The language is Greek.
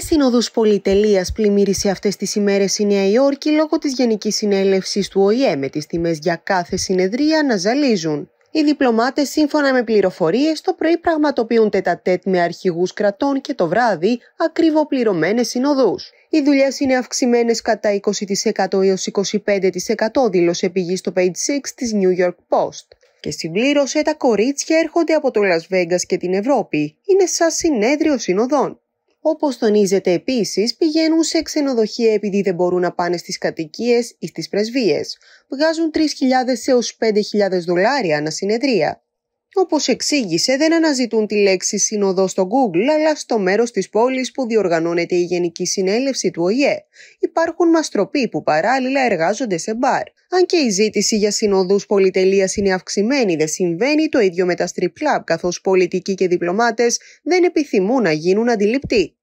στην σύνοδου πολυτελείας πλημμύρισε αυτές τις ημέρες η Νέα Υόρκη λόγω της Γενικής Συνέλευσης του ΟΗΕ, με τις τιμές για κάθε συνεδρία να ζαλίζουν. Οι διπλωμάτες, σύμφωνα με πληροφορίες, το πρωί πραγματοποιούν τετατέτ με αρχηγούς κρατών και το βράδυ ακριβοπληρωμένες συνοδούς. Οι δουλειές είναι αυξημένες κατά 20% έω 25%, δήλωσε πηγή στο page 6 της New York Post. Και συμπλήρωσε τα κορίτσια έρχονται από το Las Vegas και την Ευρώπη. Είναι σαν συνέδριο συνοδών. Όπως τονίζεται επίσης, πηγαίνουν σε ξενοδοχεία επειδή δεν μπορούν να πάνε στις κατοικίες ή στις πρεσβείες. Βγάζουν 3.000 έως 5.000 δολάρια συνεδρία. Όπως εξήγησε, δεν αναζητούν τη λέξη «συνοδό» στο Google, αλλά στο μέρος της πόλης που διοργανώνεται η Γενική Συνέλευση του ΟΗΕ. Υπάρχουν μαστροποί που παράλληλα εργάζονται σε μπαρ. Αν και η ζήτηση για συνοδούς πολυτελείας είναι αυξημένη, δεν συμβαίνει το ίδιο με τα strip club, καθώς πολιτικοί και διπλωμάτες δεν επιθυμούν να γίνουν αντιληπτοί.